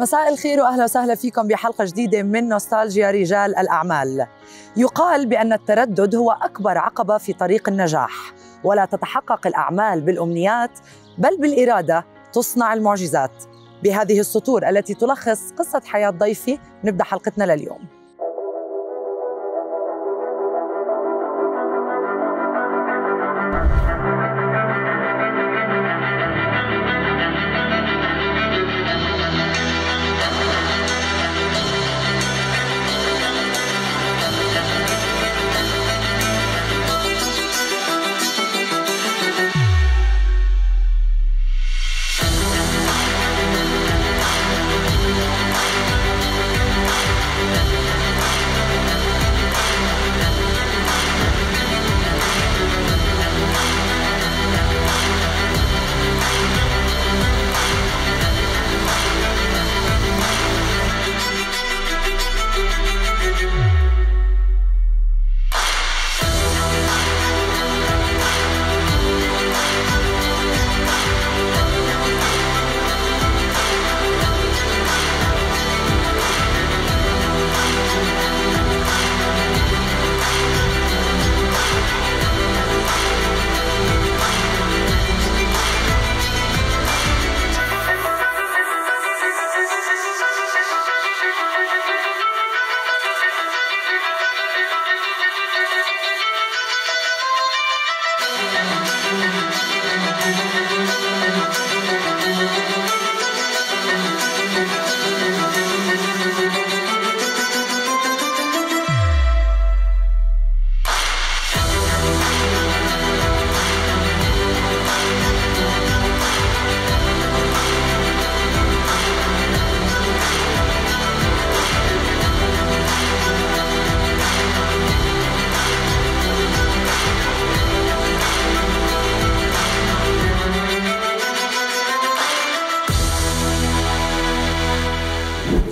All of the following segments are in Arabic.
مساء الخير واهلا وسهلا فيكم بحلقه جديده من نوستالجيا رجال الاعمال. يقال بان التردد هو اكبر عقبه في طريق النجاح، ولا تتحقق الاعمال بالامنيات بل بالاراده تصنع المعجزات. بهذه السطور التي تلخص قصه حياه ضيفي نبدا حلقتنا لليوم.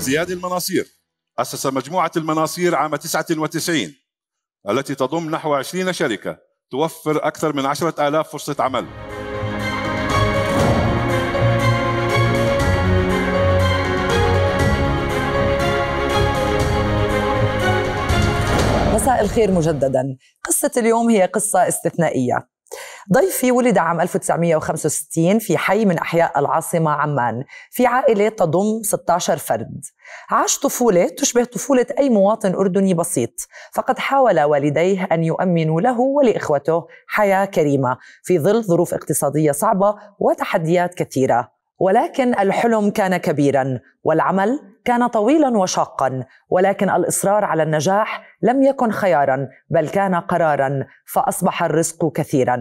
زياد المناصير أسس مجموعة المناصير عام 99 التي تضم نحو 20 شركة توفر أكثر من 10000 فرصة عمل مساء الخير مجددا قصة اليوم هي قصة استثنائية ضيفي ولد عام 1965 في حي من أحياء العاصمة عمان في عائلة تضم 16 فرد عاش طفولة تشبه طفولة أي مواطن أردني بسيط فقد حاول والديه أن يؤمنوا له ولإخوته حياة كريمة في ظل ظروف اقتصادية صعبة وتحديات كثيرة ولكن الحلم كان كبيرا والعمل كان طويلا وشاقا ولكن الاصرار على النجاح لم يكن خيارا بل كان قرارا فاصبح الرزق كثيرا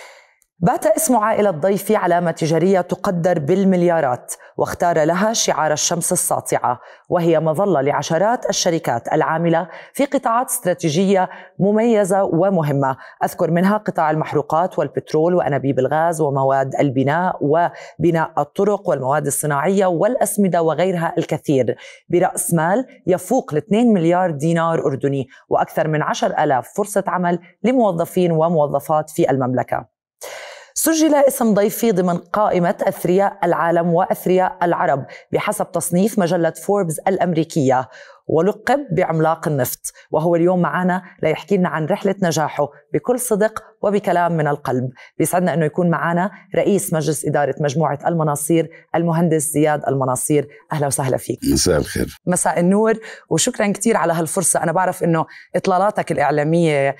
بات اسم عائلة ضيفي علامة تجارية تقدر بالمليارات واختار لها شعار الشمس الساطعة وهي مظلة لعشرات الشركات العاملة في قطاعات استراتيجية مميزة ومهمة أذكر منها قطاع المحروقات والبترول وأنابيب الغاز ومواد البناء وبناء الطرق والمواد الصناعية والأسمدة وغيرها الكثير برأس مال يفوق 2 مليار دينار أردني وأكثر من 10 ألاف فرصة عمل لموظفين وموظفات في المملكة سجل اسم ضيفي ضمن قائمة أثرياء العالم وأثرياء العرب بحسب تصنيف مجلة فوربس الأمريكية ولقب بعملاق النفط وهو اليوم معنا ليحكي لنا عن رحلة نجاحه بكل صدق وبكلام من القلب بيسعدنا أنه يكون معنا رئيس مجلس إدارة مجموعة المناصير المهندس زياد المناصير أهلا وسهلا فيك مساء الخير مساء النور وشكرا كثير على هالفرصة أنا بعرف أنه إطلالاتك الإعلامية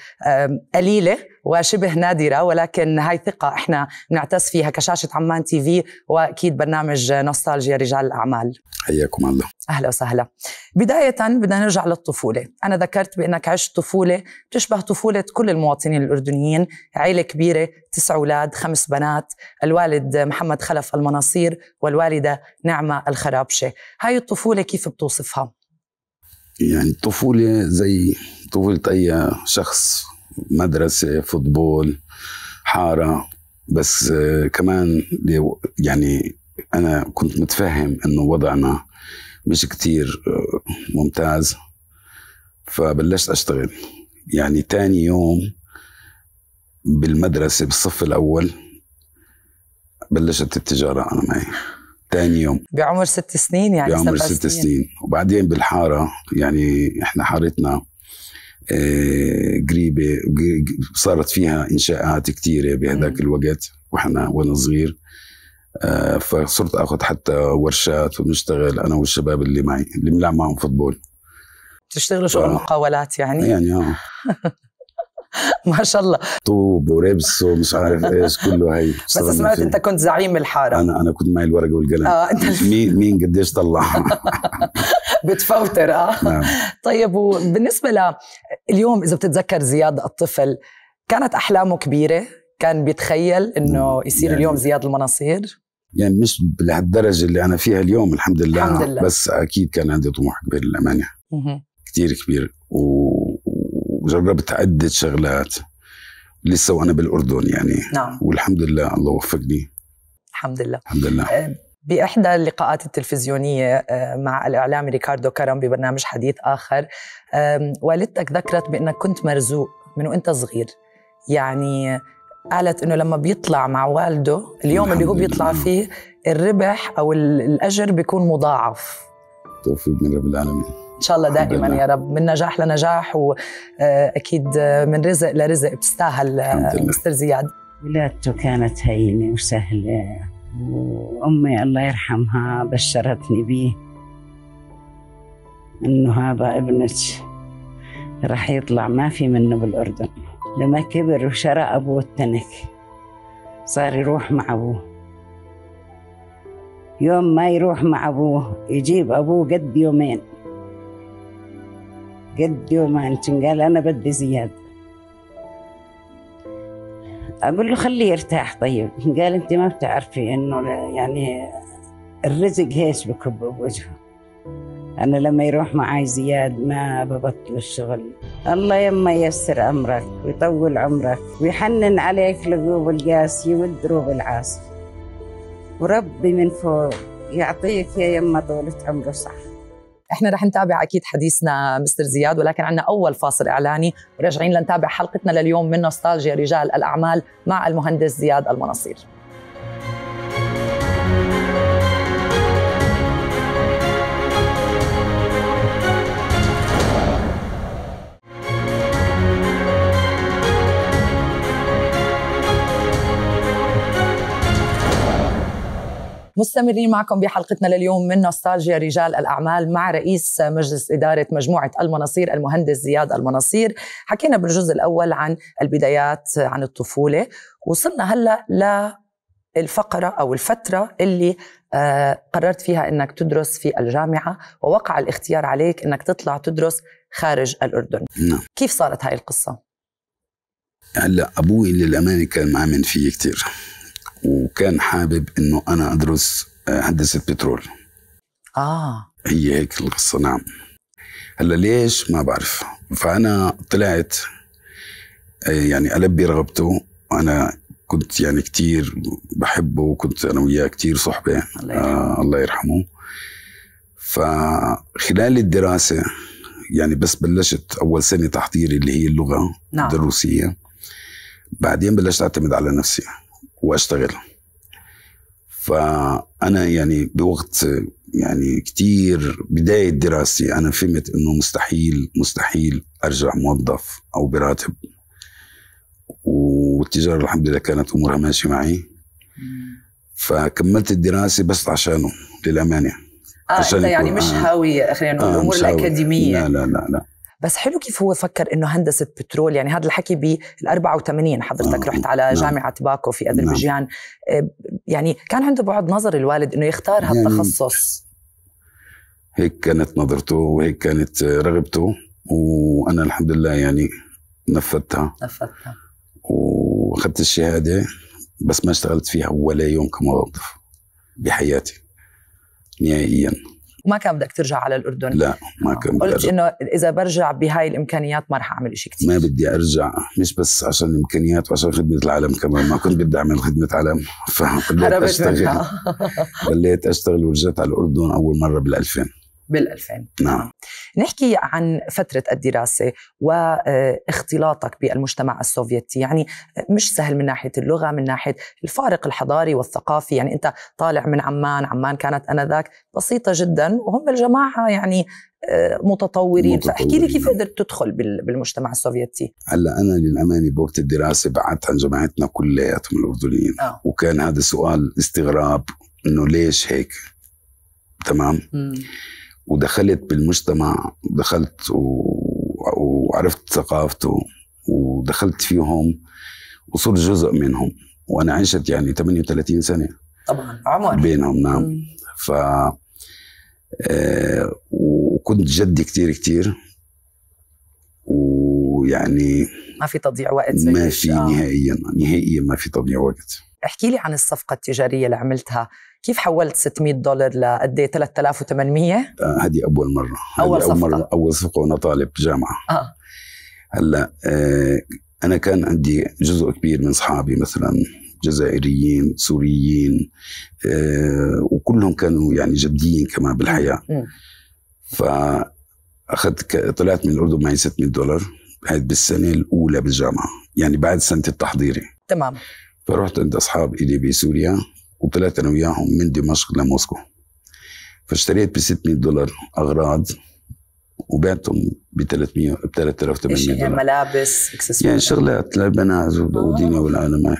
قليلة وشبه نادره ولكن هاي ثقه احنا بنعتز فيها كشاشه عمان تي في واكيد برنامج نوستالجيا رجال الاعمال حياكم الله اهلا وسهلا بدايه بدنا نرجع للطفوله انا ذكرت بانك عشت طفوله بتشبه طفوله كل المواطنين الاردنيين عيله كبيره تسع اولاد خمس بنات الوالد محمد خلف المناصير والوالده نعمه الخرابشه هاي الطفوله كيف بتوصفها يعني الطفوله زي طفوله اي شخص مدرسه فوتبول حاره بس آه، كمان يعني انا كنت متفهم انه وضعنا مش كتير آه، ممتاز فبلشت اشتغل يعني تاني يوم بالمدرسة بالصف الأول بلشت التجارة أنا معي تاني يوم بعمر ست سنين يعني بعمر ست سنين. سنين وبعدين بالحارة يعني إحنا حارتنا آه، قريبه صارت فيها انشاءات كثيره بهذاك الوقت واحنا وانا صغير آه، فصرت اخذ حتى ورشات وبنشتغل انا والشباب اللي معي اللي بنلعب معهم فوتبول تشتغلوا شغل مقاولات يعني يعني اه ما شاء الله طوب ولبس ومش عارف ايش كله هي بس سمعت انت كنت زعيم الحاره انا انا كنت معي الورقه والقلم اه انت مين مين قديش طلع بتفوتر اه نعم. طيب وبالنسبه ل اليوم اذا بتتذكر زياد الطفل كانت احلامه كبيره كان بيتخيل انه نعم. يصير يعني اليوم زياد المناصير يعني مش لهالدرجه اللي انا فيها اليوم الحمد لله, الحمد لله. بس اكيد كان عندي طموح كبير للامانه كثير كبير و وجربت عده شغلات لسه وانا بالاردن يعني نعم والحمد لله الله وفقني الحمد لله الحمد لله أه، بإحدى اللقاءات التلفزيونية أه، مع الإعلامي ريكاردو كرم ببرنامج حديث آخر أه، والدتك ذكرت بأنك كنت مرزوق من وأنت صغير يعني قالت انه لما بيطلع مع والده اليوم اللي هو بيطلع لله. فيه الربح او الاجر بيكون مضاعف توفيق من رب العالمين ان شاء الله دائما يا رب من نجاح لنجاح واكيد من رزق لرزق بتستاهل مستر زياد ولادته كانت هينه وسهله وامي الله يرحمها بشرتني به انه هذا ابنك راح يطلع ما في منه بالاردن لما كبر وشرى ابوه التنك صار يروح مع ابوه يوم ما يروح مع ابوه يجيب ابوه قد يومين يوم عن قال انا بدي زياد اقول له خليه يرتاح طيب قال انت ما بتعرفي انه يعني الرزق هيش بكب بوجهه انا لما يروح معي زياد ما ببطل الشغل الله يما ييسر امرك ويطول عمرك ويحنن عليك لقوب القاسيه والدروب العاصفه وربي من فوق يعطيك يا يما طولة عمره صح احنا رح نتابع اكيد حديثنا مستر زياد ولكن عندنا اول فاصل اعلاني وراجعين لنتابع حلقتنا لليوم من نوستالجيا رجال الاعمال مع المهندس زياد المناصير مستمرين معكم بحلقتنا لليوم من نوستالجيا رجال الأعمال مع رئيس مجلس إدارة مجموعة المناصير المهندس زياد المناصير حكينا بالجزء الأول عن البدايات عن الطفولة وصلنا هلأ للفقرة أو الفترة اللي آه، قررت فيها أنك تدرس في الجامعة ووقع الاختيار عليك أنك تطلع تدرس خارج الأردن نعم. كيف صارت هاي القصة؟ هلا ابوي للامانه كان مآمن فيه كثير وكان حابب انه انا ادرس آه، هندسه بترول اه هي هيك القصه نعم هلا ليش ما بعرف فانا طلعت آه، يعني البي رغبته وانا كنت يعني كتير بحبه وكنت انا وياه كتير صحبه الله آه، يرحمه, آه الله يرحمه. فخلال الدراسه يعني بس بلشت اول سنه تحضيري اللي هي اللغه نعم. الروسيه بعدين بلشت اعتمد على نفسي واشتغل فانا يعني بوقت يعني كتير بدايه دراستي انا فهمت انه مستحيل مستحيل ارجع موظف او براتب والتجاره الحمد لله كانت امورها ماشيه معي فكملت الدراسه بس عشانه للامانه آه عشان انت يعني آه. آه، مش هاوي خلينا نقول الامور الاكاديميه لا لا لا لا بس حلو كيف هو فكر انه هندسه بترول يعني هذا الحكي بال 84 حضرتك نعم. رحت على نعم. جامعه باكو في نعم. اذربيجان نعم. يعني كان عنده بعد نظر الوالد انه يختار يعني هالتخصص هيك كانت نظرته وهيك كانت رغبته وانا الحمد لله يعني نفذتها نفذتها واخذت الشهاده بس ما اشتغلت فيها ولا يوم كموظف بحياتي نهائيا وما كان بدك ترجع على الاردن لا ما كان بدي قلت انه اذا برجع بهاي الامكانيات ما رح اعمل شيء كثير ما بدي ارجع مش بس عشان الامكانيات وعشان خدمه العالم كمان ما كنت بدي اعمل خدمه عالم فقلت اشتغل ضليت اشتغل ورجعت على الاردن اول مره بال 2000 بال2000 نعم نحكي عن فترة الدراسة واختلاطك بالمجتمع السوفيتي يعني مش سهل من ناحية اللغة من ناحية الفارق الحضاري والثقافي يعني أنت طالع من عمان عمان كانت أنذاك بسيطة جدا وهم الجماعة يعني آه، متطورين فاحكي لي كيف نعم. قدرت تدخل بالمجتمع السوفيتي هلا انا للامانه بوقت الدراسه بعدت عن جماعتنا كلياتهم الاردنيين آه. وكان هذا سؤال استغراب انه ليش هيك تمام مم. ودخلت بالمجتمع دخلت وعرفت ثقافته ودخلت فيهم وصرت جزء منهم وانا عشت يعني 38 سنه طبعا عمر بينهم نعم مم. ف آه وكنت جدي كتير كتير ويعني ما في تضييع وقت ما في آه. نهائيا نهائيا ما في تضييع وقت احكي لي عن الصفقه التجاريه اللي عملتها كيف حولت 600 دولار لقد ايه 3800 آه، هذه اول مره اول صفقه أول, مرة اول صفقه وانا طالب جامعه اه هلا آه انا كان عندي جزء كبير من اصحابي مثلا جزائريين سوريين آه وكلهم كانوا يعني جديين كمان بالحياه اخذت طلعت من الاردن معي 600 دولار هاد بالسنه الاولى بالجامعه يعني بعد سنه التحضيري تمام فرحت عند اصحاب الي بسوريا وطلعت انا وياهم من دمشق لموسكو فاشتريت ب 600 دولار اغراض وبعتهم ب 300 ب 3800 دولار ملابس اكسسوارات يعني شغلات للبنات آه. ودينا والعالم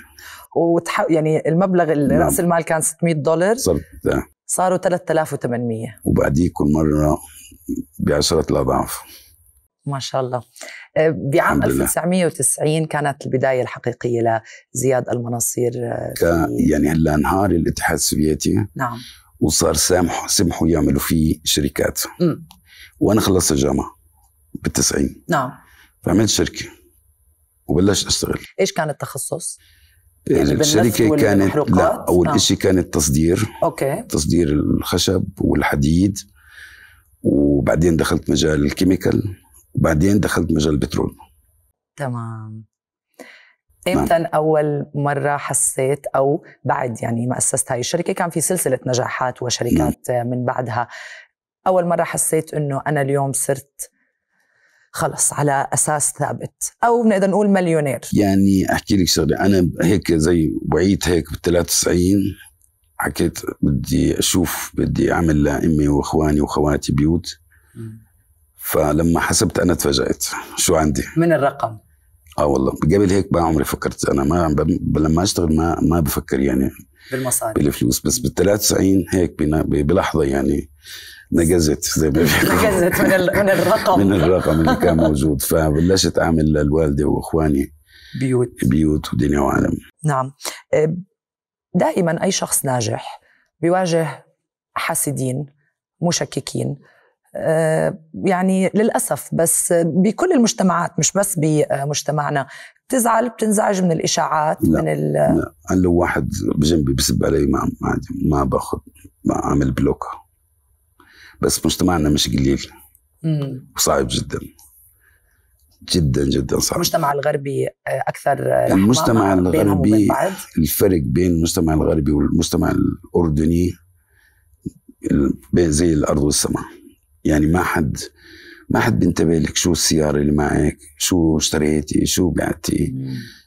وتح... يعني المبلغ نعم. راس المال كان 600 دولار صرت آه. صاروا 3800 وبعديه كل مره بعشرات الاضعاف ما شاء الله آه، بعام 1990 كانت البدايه الحقيقيه لزياد المناصير آه، يعني هلا انهار الاتحاد السوفيتي نعم وصار سامح سمحوا يعملوا فيه شركات م. وانا خلصت الجامعه بالتسعين نعم فعملت شركه وبلشت اشتغل ايش كان التخصص؟ آه، يعني الشركة كانت لا أول نعم. شيء كانت تصدير أوكي. تصدير الخشب والحديد وبعدين دخلت مجال الكيميكال وبعدين دخلت مجال البترول تمام نعم. امتى نعم. اول مره حسيت او بعد يعني ما اسست هاي الشركه كان في سلسله نجاحات وشركات نعم. من بعدها اول مره حسيت انه انا اليوم صرت خلص على اساس ثابت او بنقدر نقول مليونير يعني احكي لك شغله انا هيك زي وعيت هيك بال 93 حكيت بدي اشوف بدي اعمل لامي واخواني واخواتي بيوت م. فلما حسبت انا تفاجات شو عندي من الرقم اه والله قبل هيك ما عمري فكرت انا ما لما اشتغل ما ما بفكر يعني بالمصاري بالفلوس بس بال 93 هيك بلحظه يعني نجزت زي ما نجزت من من الرقم من الرقم اللي كان موجود فبلشت اعمل للوالده واخواني بيوت بيوت ودنيا وعالم نعم آه، دائما اي شخص ناجح بيواجه حاسدين مشككين آه، يعني للأسف بس بكل المجتمعات مش بس بمجتمعنا بتزعل بتنزعج من الإشاعات لا من ال لا أنا لو واحد بجنبي بسب علي ما ما باخذ ما عامل بلوك بس مجتمعنا مش قليل مم. وصعب جدا جدا جدا صعب المجتمع الغربي آه، اكثر المجتمع الغربي الفرق بين المجتمع الغربي والمجتمع الاردني زي الارض والسماء يعني ما حد ما حد بينتبه لك شو السيارة اللي معك شو اشتريتي شو بعتي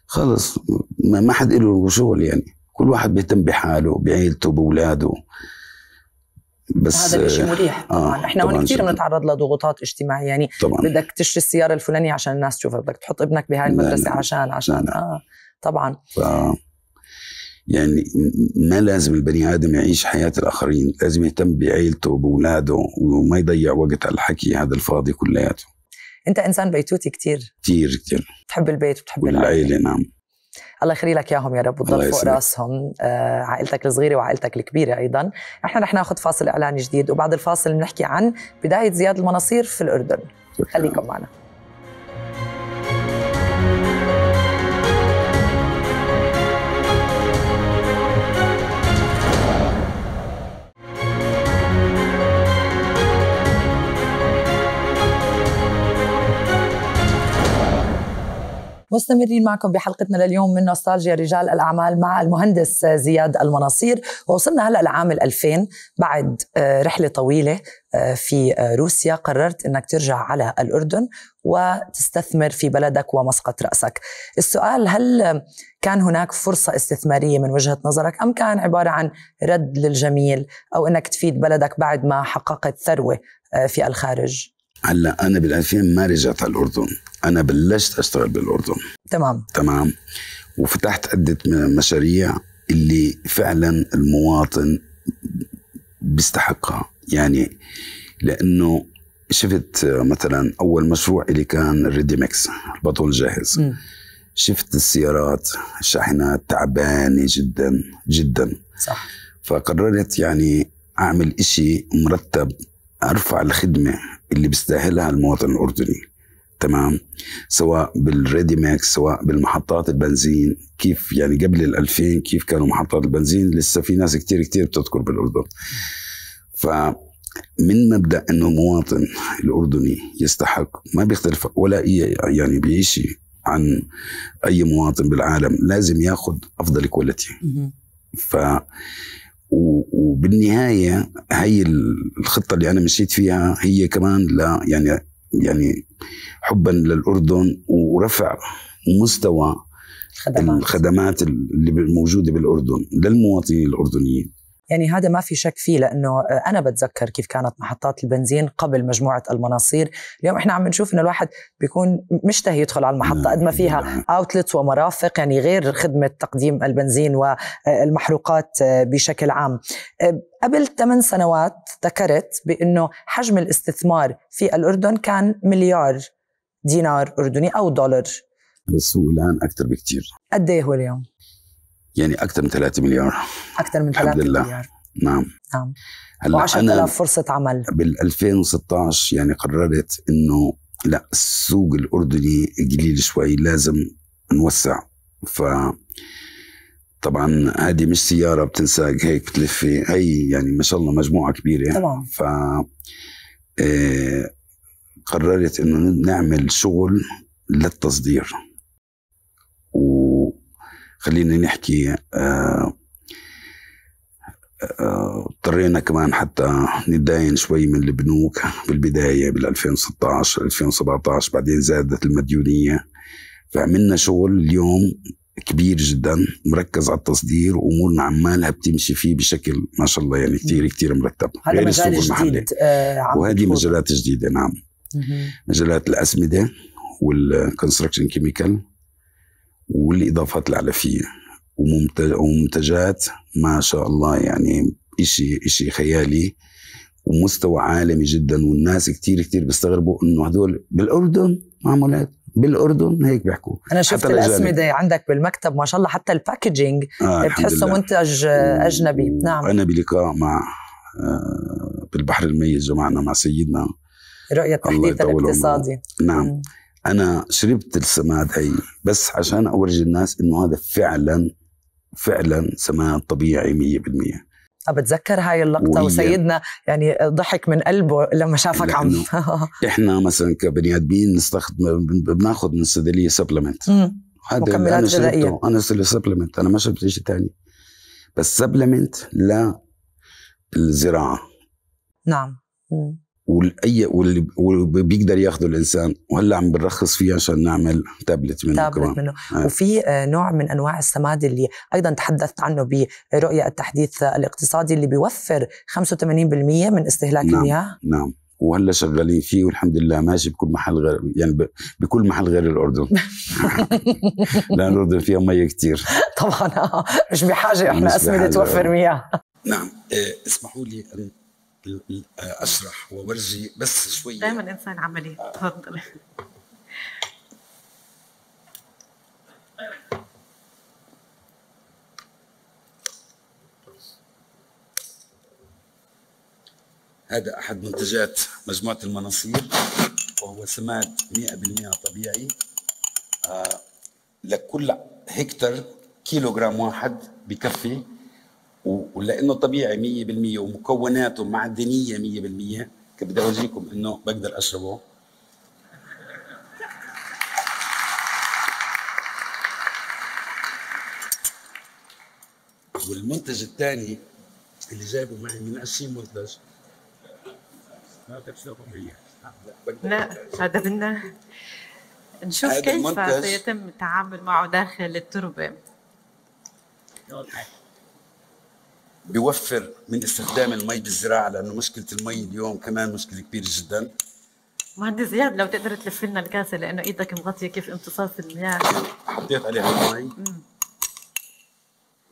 خلص ما حد له شغل يعني كل واحد بيهتم بحاله بعيلته بأولاده بس هذا الشيء آه، مريح آه طبعا احنا هون كثير بنتعرض لضغوطات اجتماعيه يعني طبعا بدك تشتري السياره الفلانيه عشان الناس تشوفها بدك تحط ابنك بهاي المدرسه لا لا عشان عشان لا لا. اه طبعا يعني ما لازم البني ادم يعيش حياه الاخرين لازم يهتم بعيلته وبولاده وما يضيع وقت على الحكي هذا الفاضي كلياته انت انسان بيتوتي كتير كثير كثير بتحب البيت وبتحب العائله نعم الله يخلي لك اياهم يا رب وتضل فوق راسهم آه عائلتك الصغيره وعائلتك الكبيره ايضا احنا رح ناخذ فاصل اعلاني جديد وبعد الفاصل بنحكي عن بدايه زياد المناصير في الاردن خليكم معنا مستمرين معكم بحلقتنا لليوم من نوستالجيا رجال الأعمال مع المهندس زياد المناصير ووصلنا هلأ لعام 2000 بعد آه، رحلة طويلة آه، في آه، روسيا قررت أنك ترجع على الأردن وتستثمر في بلدك ومسقط رأسك السؤال هل كان هناك فرصة استثمارية من وجهة نظرك أم كان عبارة عن رد للجميل أو أنك تفيد بلدك بعد ما حققت ثروة في الخارج؟ هلا انا بال2000 ما رجعت على الاردن انا بلشت اشتغل بالاردن تمام تمام وفتحت عده مشاريع اللي فعلا المواطن بيستحقها يعني لانه شفت مثلا اول مشروع اللي كان الريدي ميكس البطول الجاهز م. شفت السيارات الشاحنات تعبانه جدا جدا صح فقررت يعني اعمل إشي مرتب ارفع الخدمه اللي بيستاهلها المواطن الاردني تمام سواء بالريدي ماكس سواء بالمحطات البنزين كيف يعني قبل ال 2000 كيف كانوا محطات البنزين لسه في ناس كتير كتير بتذكر بالاردن ف من مبدا انه مواطن الاردني يستحق ما بيختلف ولا اي يعني بيشي عن اي مواطن بالعالم لازم ياخذ افضل كواليتي ف وبالنهايه هي الخطه اللي انا مشيت فيها هي كمان لا يعني يعني حبا للاردن ورفع مستوى الخدمات, الخدمات اللي موجوده بالاردن للمواطنين الاردنيين يعني هذا ما في شك فيه لانه انا بتذكر كيف كانت محطات البنزين قبل مجموعه المناصير، اليوم احنا عم نشوف انه الواحد بيكون مشتهي يدخل على المحطه قد ما فيها اوتلتس ومرافق يعني غير خدمه تقديم البنزين والمحروقات بشكل عام. قبل 8 سنوات ذكرت بانه حجم الاستثمار في الاردن كان مليار دينار اردني او دولار بس هو الان اكثر بكثير قد ايه هو اليوم؟ يعني اكثر من 3 مليار اكثر من 3 مليار نعم نعم هلا انا فرصه عمل بال 2016 يعني قررت انه لا السوق الاردني قليل شوي لازم نوسع ف طبعا هذه مش سياره بتنساق هيك بتلفي هي يعني ما شاء الله مجموعه كبيره طبعا ف آه، قررت انه نعمل شغل للتصدير خلينا نحكي آه، آه، اضطرينا كمان حتى نداين شوي من البنوك بالبداية بال 2016 2017 بعدين زادت المديونية فعملنا شغل اليوم كبير جدا مركز على التصدير وامورنا عمالها بتمشي فيه بشكل ما شاء الله يعني كثير كثير مرتب غير السوق المحلي آه وهذه مجالات جديده نعم مجالات الاسمده والكونستراكشن كيميكال والاضافات العلفيه ومنتجات ما شاء الله يعني إشي إشي خيالي ومستوى عالمي جدا والناس كتير كتير بيستغربوا انه هدول بالاردن معمولات بالاردن هيك بيحكوا انا شفت الاسمده عندك بالمكتب ما شاء الله حتى الباكجينج آه بتحسه منتج اجنبي نعم انا بلقاء مع آه بالبحر الميت جمعنا مع سيدنا رؤيه تحديث الاقتصادي نعم م. انا شربت السماد هي بس عشان اورجي الناس انه هذا فعلا فعلا سماد طبيعي 100% بتذكر هاي اللقطه وهي وسيدنا يعني ضحك من قلبه لما شافك عم احنا مثلا كبني ادمين نستخدم بناخذ من الصيدليه سبلمنت هذا اللي انا شربته انا سبلمنت انا ما شربت شيء ثاني بس سبلمنت للزراعه نعم مم. والاي واللي بيقدر ياخذه الانسان وهلا عم بنرخص فيه عشان نعمل تابلت منه تابلت كمان. منه آه. وفي آه، نوع من انواع السماد اللي ايضا تحدثت عنه برؤيه التحديث الاقتصادي اللي بيوفر 85% من استهلاك نعم. المياه نعم وهلا شغالين فيه والحمد لله ماشي بكل محل غير يعني بكل محل غير الاردن لان الاردن فيها مي كثير طبعا آه. مش بحاجه احنا اسمده آه. توفر مياه نعم اسمحوا لي اشرح وورجي بس شوي دائما انسان عملي تفضل هذا احد منتجات مجموعه المناصير وهو سماد 100% طبيعي آه لكل هكتر كيلوغرام واحد بكفي ولانه طبيعي 100% ومكوناته معدنيه 100% كنت بدي اورجيكم انه بقدر اشربه والمنتج الثاني اللي جايبه معي من 20 منتج لا هذا بدنا نشوف كيف سيتم التعامل معه داخل التربه بيوفر من استخدام المي بالزراعه لانه مشكله المي اليوم كمان مشكله كبيره جدا مهندس زياد لو تقدر تلف لنا الكاسه لانه ايدك مغطيه كيف امتصاص المياه حطيت عليها المي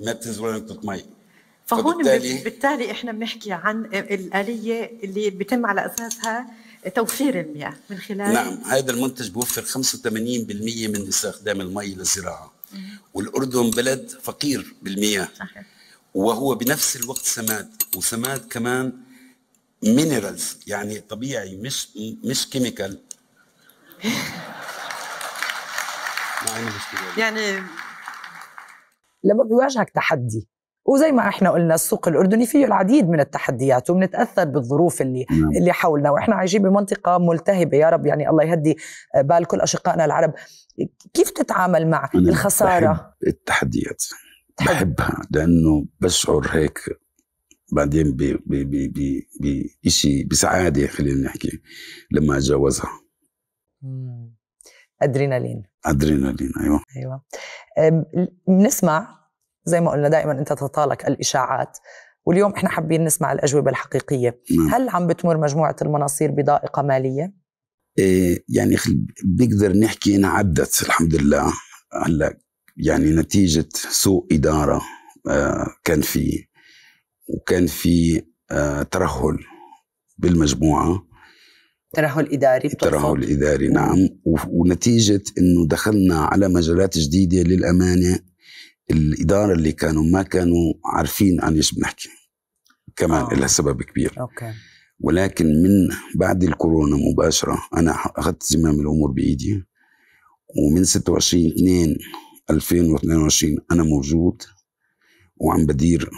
ما بتنزل ولا نقطه مي فهون فبالتالي بالتالي احنا بنحكي عن الاليه اللي بيتم على اساسها توفير المياه من خلال نعم هذا المنتج بوفر 85% من استخدام المي للزراعه والاردن بلد فقير بالمياه صحيح. وهو بنفس الوقت سماد وسماد كمان مينرالز يعني طبيعي مش مش كيميكال يعني, يعني لما بيواجهك تحدي وزي ما احنا قلنا السوق الاردني فيه العديد من التحديات وبنتاثر بالظروف اللي نعم. اللي حولنا واحنا عايشين بمنطقه ملتهبه يا رب يعني الله يهدي بال كل اشقائنا العرب كيف تتعامل مع الخساره التحديات بحبها لانه بشعر هيك بعدين بي بي بي بي بشيء بسعاده خلينا نحكي لما اتجاوزها ادرينالين ادرينالين ايوه ايوه بنسمع زي ما قلنا دائما انت تطالك الاشاعات واليوم احنا حابين نسمع الاجوبه الحقيقيه مم. نعم. هل عم بتمر مجموعه المناصير بضائقه ماليه إيه يعني بنقدر نحكي انها عدت الحمد لله هلا يعني نتيجة سوء إدارة آه، كان في وكان في آه، ترهل بالمجموعة ترهل إداري ترهل إداري نعم ونتيجة أنه دخلنا على مجالات جديدة للأمانة الإدارة اللي كانوا ما كانوا عارفين عن ايش بنحكي كمان آه. لها سبب كبير أوكي. ولكن من بعد الكورونا مباشرة أنا أخذت زمام الأمور بإيدي ومن 26 2 2022 أنا موجود وعم بدير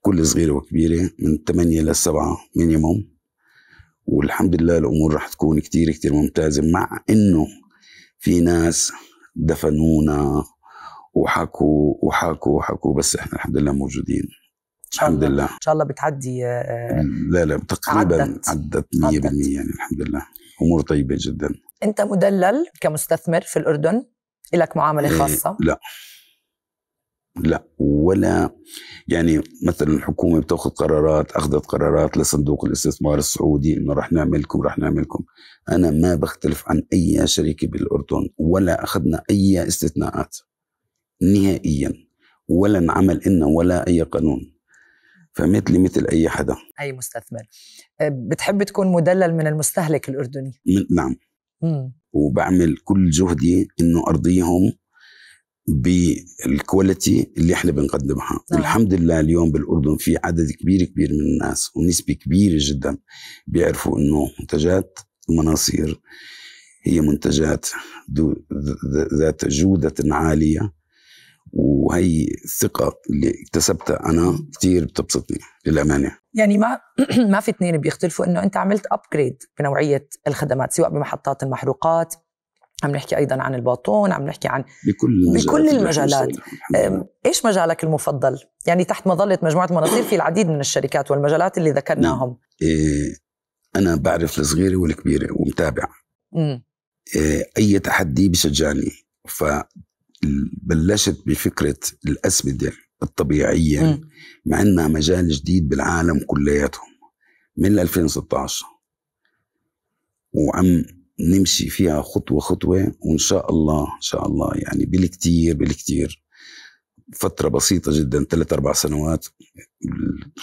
كل صغيرة وكبيرة من 8 ل 7 مينيموم والحمد لله الأمور رح تكون كتير كتير ممتازة مع إنه في ناس دفنونا وحكوا وحكوا وحكوا بس احنا الحمد لله موجودين الحمد لله ان شاء الله بتعدي آه، لا لا تقريبا عدت, 100% يعني الحمد لله امور طيبه جدا انت مدلل كمستثمر في الاردن لك معامله إيه، خاصه؟ لا لا ولا يعني مثلا الحكومه بتاخذ قرارات اخذت قرارات لصندوق الاستثمار السعودي انه رح نعملكم رح نعملكم انا ما بختلف عن اي شركه بالاردن ولا اخذنا اي استثناءات نهائيا ولا انعمل لنا ولا اي قانون فمثلي مثل اي حدا اي مستثمر أه، بتحب تكون مدلل من المستهلك الاردني نعم وبعمل كل جهدي انه ارضيهم بالكواليتي اللي احنا بنقدمها نعم. آه. والحمد لله اليوم بالاردن في عدد كبير كبير من الناس ونسبه كبيره جدا بيعرفوا انه منتجات المناصير هي منتجات ذات جودة عالية وهي الثقة اللي اكتسبتها أنا كثير بتبسطني للأمانة يعني ما ما في اثنين بيختلفوا انه انت عملت ابجريد بنوعيه الخدمات سواء بمحطات المحروقات عم نحكي ايضا عن الباطون عم نحكي عن بكل بكل المجالات ايش مجالك المفضل يعني تحت مظله مجموعه مناصير في العديد من الشركات والمجالات اللي ذكرناهم نعم. إيه انا بعرف الصغيره والكبيره ومتابع إيه اي تحدي بشجعني فبلشت بفكره الاسمده الطبيعية مع أنها مجال جديد بالعالم كلياتهم من 2016 وعم نمشي فيها خطوة خطوة وإن شاء الله إن شاء الله يعني بالكتير بالكتير فترة بسيطة جدا ثلاث أربع سنوات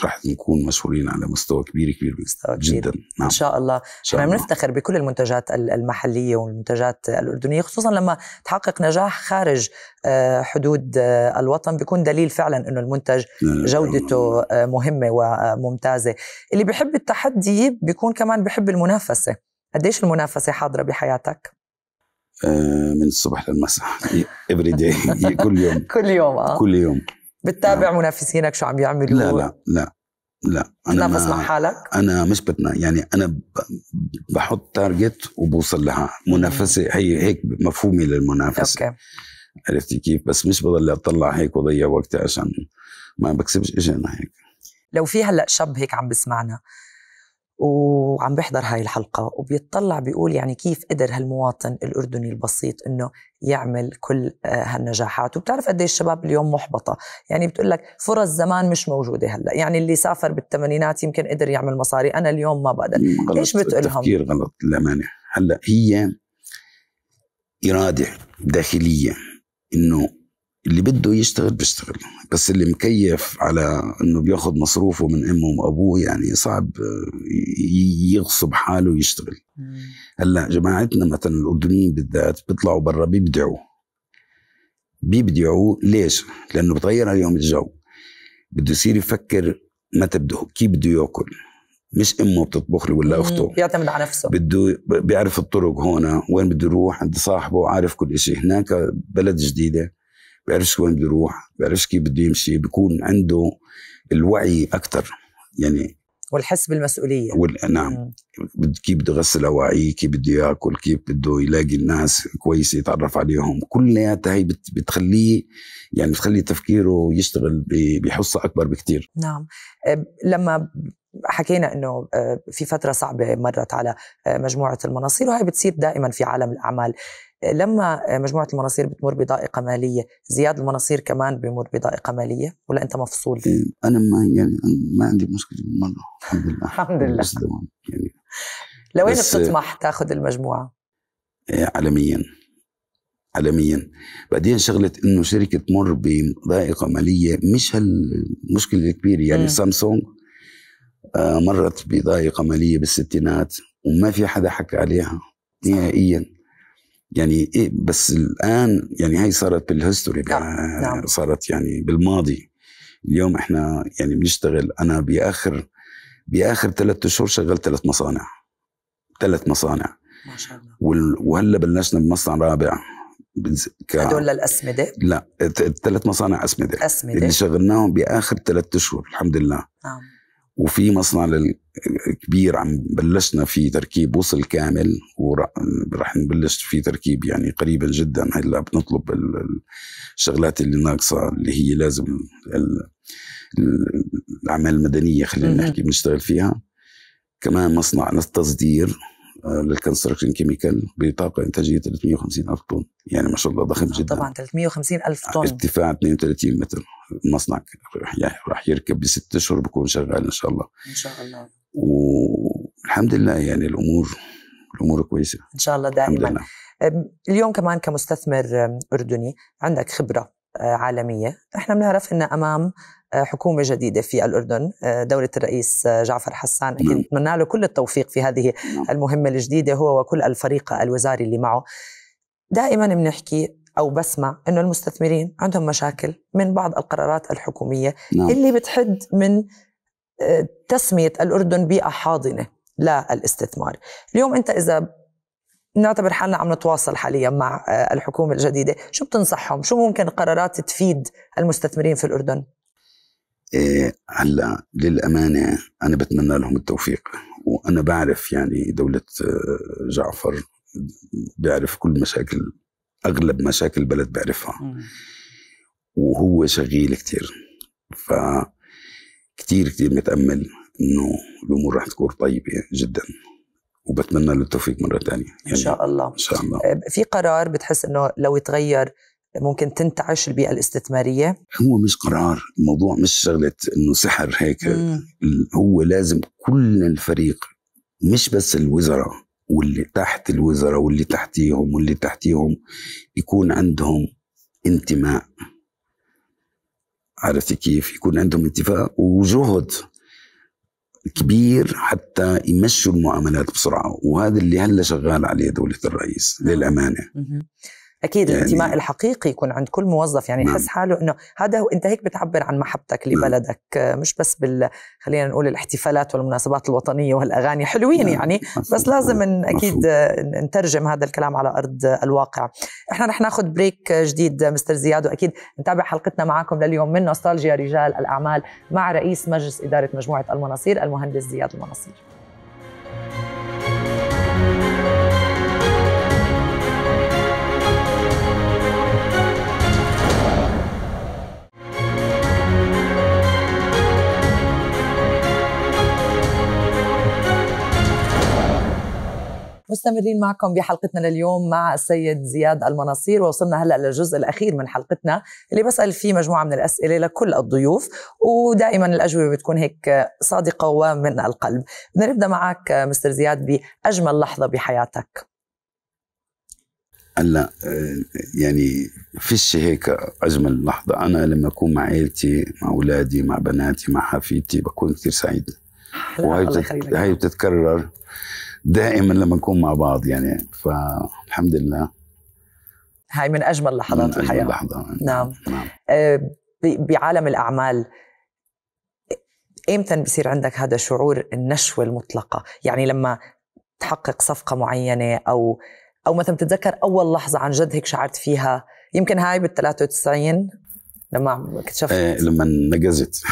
راح نكون مشهورين على مستوى كبير كبير مستوى جدا نعم. إن شاء الله احنا بنفتخر بكل المنتجات المحلية والمنتجات الأردنية خصوصا لما تحقق نجاح خارج آه، حدود آه، الوطن بيكون دليل فعلا أنه المنتج جودته آه، مهمة وممتازة اللي بيحب التحدي بيكون كمان بيحب المنافسة قديش المنافسة حاضرة بحياتك؟ آه، من الصبح للمساء افري داي كل يوم كل يوم اه كل يوم بتتابع آه. منافسينك شو عم يعملوا لا لا لا لا انا بتنافس مع حالك انا مش بتنا يعني انا بحط تارجت وبوصل لها منافسه هي هيك مفهومي للمنافسه اوكي عرفتي كيف بس مش بضل اطلع هيك وضيع وقتي عشان ما بكسبش اجي هيك لو في هلا شاب هيك عم بسمعنا وعم بحضر هاي الحلقة وبيطلع بيقول يعني كيف قدر هالمواطن الأردني البسيط إنه يعمل كل آه، هالنجاحات وبتعرف قديش الشباب اليوم محبطة يعني بتقول لك فرص زمان مش موجودة هلأ يعني اللي سافر بالثمانينات يمكن قدر يعمل مصاري أنا اليوم ما بقدر إيش بتقولهم كثير غلط للأمانة هلأ هي إرادة داخلية إنه اللي بده يشتغل بيشتغل بس اللي مكيف على انه بياخذ مصروفه من امه وابوه يعني صعب آه، يغصب حاله يشتغل هلا جماعتنا مثلا الاردنيين بالذات بيطلعوا برا بيبدعوا بيبدعوا ليش؟ لانه بتغير عليهم الجو بده يصير يفكر متى بده كيف بده ياكل مش امه بتطبخ له ولا اخته بيعتمد على نفسه بده بيعرف الطرق هون وين بده يروح عند صاحبه عارف كل شيء هناك بلد جديده بيعرفش وين بيروح بيعرفش كيف بده يمشي بيكون عنده الوعي اكثر يعني والحس بالمسؤوليه وال... نعم كيف بده يغسل اواعيه كيف بده ياكل كيف بده يلاقي الناس كويسه يتعرف عليهم كلياتها هي بت... بتخليه يعني بتخلي تفكيره يشتغل ب... بحصه اكبر بكثير نعم لما حكينا انه آه، في فتره صعبه مرت على آه، مجموعه المناصير وهي بتصير دائما في عالم الاعمال لما آه، مجموعه المناصير بتمر بضائقه ماليه زياد المناصير كمان بمر بضائقه ماليه ولا انت مفصول إيه، انا ما يعني ما عندي مشكله بالمره الحمد لله الحمد لله يعني لوين بتطمح تاخذ المجموعه عالميا عالميا بعدين شغله انه شركه تمر بضائقه ماليه مش هالمشكله الكبيره يعني م. سامسونج آه، مرت بضايقه ماليه بالستينات وما في حدا حكى عليها نهائيا يعني إيه بس الان يعني هي صارت بالهيستوري نعم. نعم. صارت يعني بالماضي اليوم احنا يعني بنشتغل انا باخر باخر ثلاث اشهر شغلت ثلاث مصانع ثلاث مصانع ما شاء الله وهلا بلشنا بمصنع رابع ك... هدول الاسمده؟ لا الثلاث مصانع اسمده اسمده اللي شغلناهم باخر ثلاث اشهر الحمد لله نعم وفي مصنع كبير عم بلشنا فيه تركيب وصل كامل ورح نبلش فيه تركيب يعني قريبا جدا هلا بنطلب الشغلات اللي ناقصه اللي هي لازم الاعمال المدنيه خلينا نحكي بنشتغل فيها كمان مصنع للتصدير آه، للكونستراكشن كيميكال بطاقه انتاجيه 350 الف طن يعني ما شاء الله ضخم آه، جدا طبعا 350 الف طن ارتفاع 32 متر المصنع راح يركب بست اشهر بكون شغال ان شاء الله ان شاء الله والحمد لله يعني الامور الامور كويسه ان شاء الله دائما اليوم كمان كمستثمر اردني عندك خبره آه، عالميه احنا بنعرف ان امام حكومه جديده في الاردن آه، دوله الرئيس آه، جعفر حسان اكيد نعم. نتمنى له كل التوفيق في هذه نعم. المهمه الجديده هو وكل الفريق الوزاري اللي معه دائما بنحكي او بسمع انه المستثمرين عندهم مشاكل من بعض القرارات الحكوميه نعم. اللي بتحد من آه، تسميه الاردن بيئه حاضنه للاستثمار اليوم انت اذا نعتبر حالنا عم نتواصل حاليا مع الحكومه الجديده شو بتنصحهم شو ممكن قرارات تفيد المستثمرين في الاردن إيه، هلا للامانه انا بتمنى لهم التوفيق وانا بعرف يعني دوله آه، جعفر بيعرف كل مشاكل اغلب مشاكل البلد بيعرفها وهو شغيل كثير ف كثير كثير متامل انه الامور رح تكون طيبه جدا وبتمنى له التوفيق مره ثانيه يعني ان شاء يعني الله ان شاء الله آه، في قرار بتحس انه لو يتغير ممكن تنتعش البيئه الاستثماريه؟ هو مش قرار الموضوع مش شغله انه سحر هيك مم. هو لازم كل الفريق مش بس الوزراء واللي تحت الوزراء واللي تحتيهم واللي تحتيهم يكون عندهم انتماء عرفتي كيف يكون عندهم اتفاق وجهد كبير حتى يمشوا المعاملات بسرعه وهذا اللي هلا شغال عليه دوله الرئيس للامانه اكيد يعني الانتماء الحقيقي يكون عند كل موظف يعني يحس نعم. حاله انه هذا انت هيك بتعبر عن محبتك نعم. لبلدك مش بس بال خلينا نقول الاحتفالات والمناسبات الوطنيه والاغاني حلوين نعم، يعني بس لازم إن اكيد نترجم هذا الكلام على ارض الواقع احنا رح ناخذ بريك جديد مستر زياد واكيد نتابع حلقتنا معكم لليوم من نوستالجيا رجال الاعمال مع رئيس مجلس اداره مجموعه المناصير المهندس زياد المناصير مستمرين معكم بحلقتنا لليوم مع السيد زياد المناصير ووصلنا هلا للجزء الاخير من حلقتنا اللي بسال فيه مجموعه من الاسئله لكل الضيوف ودائما الاجوبه بتكون هيك صادقه ومن القلب بدنا نبدا معك مستر زياد باجمل لحظه بحياتك هلا يعني فيش هيك اجمل لحظه انا لما اكون مع عائلتي مع اولادي مع بناتي مع حفيدتي بكون كثير سعيد وهي بتت... هي بتتكرر دائما لما نكون مع بعض يعني فالحمد لله هاي من اجمل لحظات من أجمل الحياه لحظة. نعم, نعم. آه بعالم الاعمال ايمتى بصير عندك هذا شعور النشوه المطلقه يعني لما تحقق صفقه معينه او او مثلا بتتذكر اول لحظه عن جد هيك شعرت فيها يمكن هاي بال 93 لما اكتشفت آه لما نجزت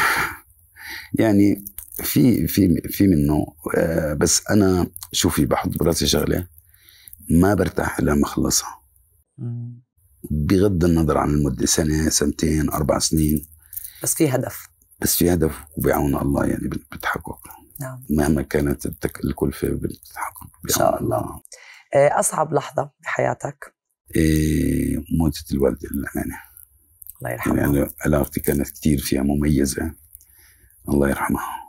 يعني في في في منه آه، بس انا شوفي بحط براسي شغله ما برتاح الا ما اخلصها بغض النظر عن المده سنه سنتين اربع سنين بس في هدف بس في هدف وبعون الله يعني بتحقق نعم مهما كانت الكلفه بتتحقق ان شاء الله آه، اصعب لحظه بحياتك إيه موتة الوالدة للأمانة الله يرحمها يعني علاقتي كانت كثير فيها مميزة الله يرحمها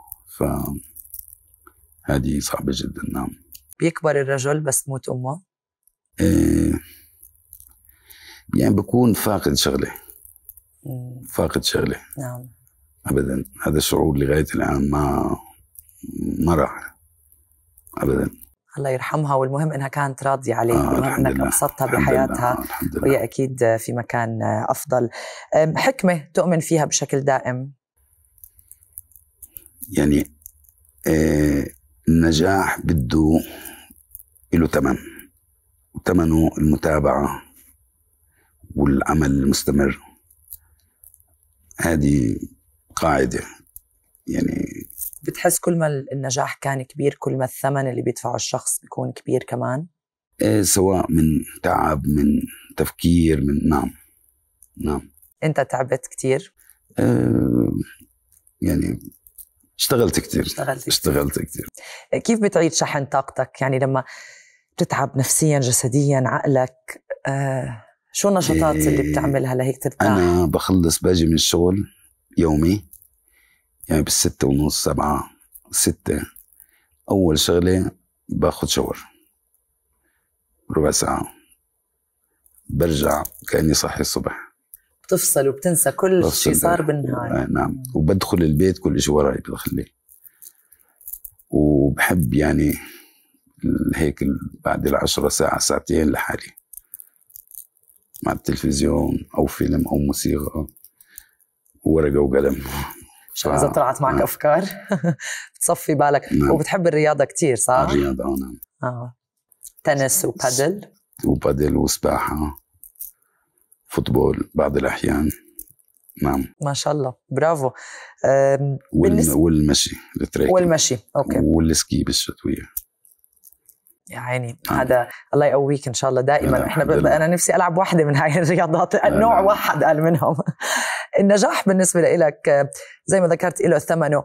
فهذه صعبة جدا نعم بيكبر الرجل بس تموت أمه؟ إيه يعني بكون فاقد شغلة مم. فاقد شغلة نعم أبدا هذا الشعور لغاية الآن ما ما راح أبدا الله يرحمها والمهم انها كانت راضيه عليك آه والمهم انك ابسطتها بحياتها وهي اكيد في مكان آه، افضل حكمه تؤمن فيها بشكل دائم يعني آه، النجاح بده له ثمن ثمنه المتابعة والعمل المستمر هذه قاعدة يعني بتحس كل ما النجاح كان كبير كل ما الثمن اللي بيدفعه الشخص بيكون كبير كمان إيه سواء من تعب من تفكير من نعم نعم انت تعبت كثير؟ آه يعني اشتغلت كثير اشتغلت اشتغلت كثير كيف بتعيد شحن طاقتك يعني لما بتتعب نفسيا جسديا عقلك آه شو النشاطات إيه اللي بتعملها لهيك ترتاح؟ انا بخلص باجي من الشغل يومي يعني بالستة ونص سبعة ستة أول شغلة باخد شاور ربع ساعة برجع كأني صاحي الصبح بتفصل وبتنسى كل شيء صار بالنهار آه نعم وبدخل البيت كل شيء وراي بدخليه وبحب يعني هيك بعد العشرة ساعة ساعتين لحالي مع التلفزيون أو فيلم أو موسيقى ورقة وقلم عشان اذا طلعت معك آه. افكار بتصفي بالك نعم. وبتحب الرياضه كثير صح؟ الرياضه آه، نعم اه تنس وبادل وبادل وسباحه فوتبول بعض الأحيان نعم ما شاء الله برافو بالنس... والمشي التريك والمشي اوكي والسكي بالشتويه يا عيني آه. هذا الله يقويك ان شاء الله دائما لا احنا ب... انا نفسي العب واحده من هاي الرياضات نوع واحد قال منهم النجاح بالنسبه لك زي ما ذكرت له ثمنه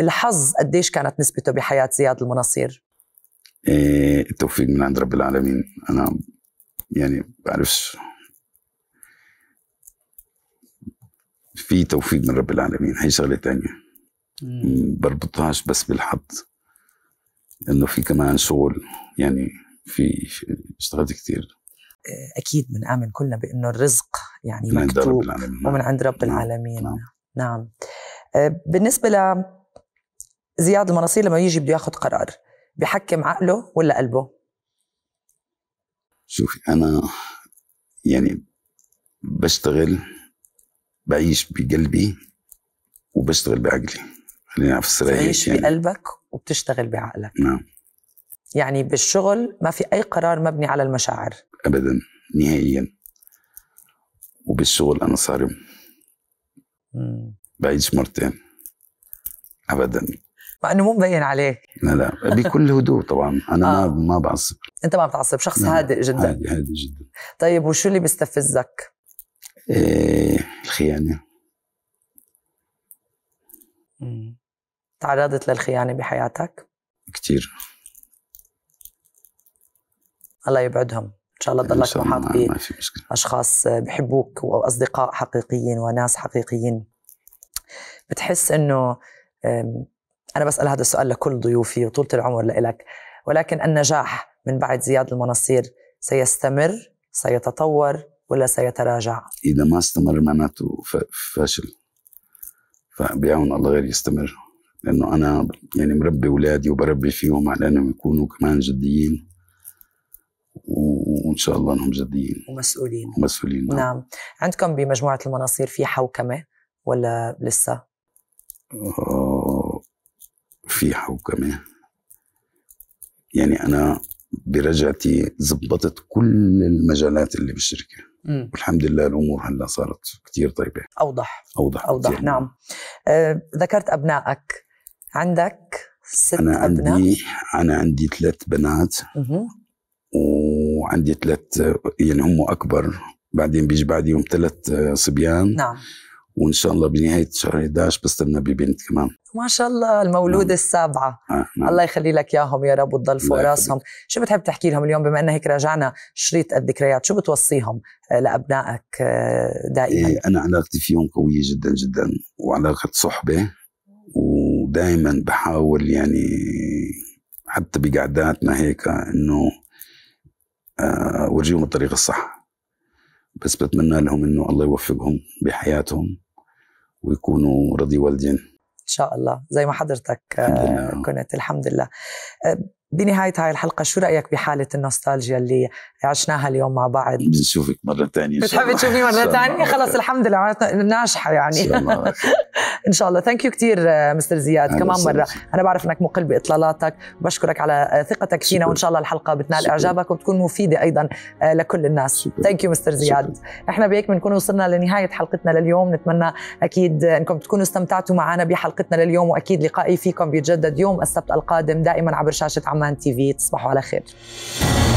الحظ قديش كانت نسبته بحياه زياد المناصير؟ إيه التوفيق من عند رب العالمين انا يعني بعرفش في توفيق من رب العالمين هي شغله ثانيه بربطهاش بس بالحظ انه في كمان شغل يعني في اشتغلت كثير آه، اكيد بنامن كلنا بانه الرزق يعني من مكتوب ومن عند رب نعم، العالمين نعم, نعم. آه، بالنسبه ل زياد المناصير لما يجي بده ياخذ قرار بحكم عقله ولا قلبه؟ شوفي انا يعني بشتغل بعيش بقلبي وبشتغل بعقلي خلينا في السرية بتعيش يعني. بقلبك وبتشتغل بعقلك نعم يعني بالشغل ما في أي قرار مبني على المشاعر أبدا نهائيا وبالشغل أنا صارم بعيش مرتين أبدا مع انه مو مبين عليك لا لا بكل هدوء طبعا انا آه. ما ما بعصب انت ما بتعصب شخص هادئ جدا هادئ هادئ جدا طيب وشو اللي بيستفزك؟ إيه الخيانة تعرضت للخيانة بحياتك؟ كثير الله يبعدهم ان شاء الله تضلك محاط باشخاص بحبوك واصدقاء حقيقيين وناس حقيقيين بتحس انه انا بسال هذا السؤال لكل ضيوفي وطوله العمر لإلك ولكن النجاح من بعد زياد المناصير سيستمر سيتطور ولا سيتراجع؟ إذا ما استمر معناته فاشل فبيعون الله غير يستمر لأنه أنا يعني مربي أولادي وبربي فيهم على أنهم يكونوا كمان جديين وان شاء الله انهم جديين ومسؤولين ومسؤولين نعم. نعم عندكم بمجموعه المناصير في حوكمه ولا لسه؟ آه في حوكمه يعني انا برجعتي زبطت كل المجالات اللي بالشركه مم. والحمد لله الامور هلا صارت كثير طيبه اوضح اوضح اوضح كتير. نعم آه، ذكرت ابنائك عندك ست انا أبناء. عندي انا عندي ثلاث بنات مم. وعندي ثلاث يعني هم اكبر بعدين بيجي بعديهم ثلاث صبيان نعم وان شاء الله بنهايه شهر 11 بستنى ببنت كمان ما شاء الله المولودة نعم. السابعة آه نعم. الله يخلي لك اياهم يا رب وتضل فوق راسهم شو بتحب تحكي لهم اليوم بما أن هيك راجعنا شريط الذكريات شو بتوصيهم آه، لأبنائك آه، دائما إيه أنا علاقتي فيهم قوية جدا جدا وعلاقة صحبة ودائما بحاول يعني حتى بقعداتنا هيك انه آه، اورجيهم الطريق الصح بس بتمنى لهم انه الله يوفقهم بحياتهم ويكونوا رضي والدين ان شاء الله زي ما حضرتك آه، كنت الحمد لله آه، بنهاية هاي الحلقة شو رأيك بحالة النوستالجيا اللي عشناها اليوم مع بعض بنشوفك مرة ثانية بتحبي تشوفني مرة ثانية خلص الحمد لله ناجحة يعني إن شاء الله ثانك يو كثير مستر زياد كمان مرة أنا بعرف أنك مقل بإطلالاتك وبشكرك على ثقتك فينا وإن شاء الله الحلقة بتنال إعجابك وبتكون مفيدة أيضا آه، لكل الناس ثانك يو مستر زياد شكرا. إحنا بهيك بنكون وصلنا لنهاية حلقتنا لليوم نتمنى أكيد أنكم تكونوا استمتعتوا معنا بحلقتنا لليوم وأكيد لقائي فيكم بيتجدد يوم السبت القادم دائما عبر شاشة عمان تي في تصبحوا على خير